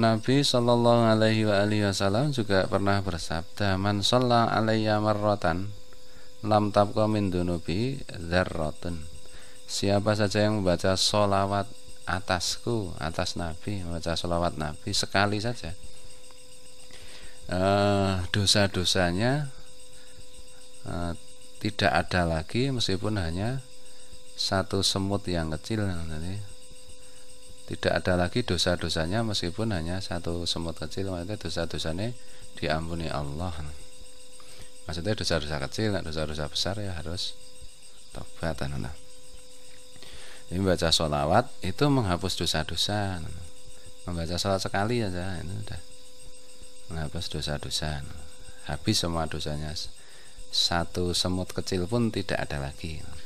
Nabi Shallallahu Alaihi Wasallam juga pernah bersabda, "Man sholla alaiya marrotan, lam tabqa min dunubi dzarratun." Siapa saja yang membaca solawat atasku, atas Nabi, membaca solawat Nabi sekali saja, uh, dosa-dosanya uh, tidak ada lagi, meskipun hanya satu semut yang kecil tidak ada lagi dosa-dosanya meskipun hanya satu semut kecil maka dosa-dosanya diampuni Allah maksudnya dosa-dosa kecil dosa-dosa besar ya harus tobat ini anu baca sholawat itu menghapus dosa-dosa membaca sholat sekali aja ini udah menghapus dosa-dosa habis semua dosanya satu semut kecil pun tidak ada lagi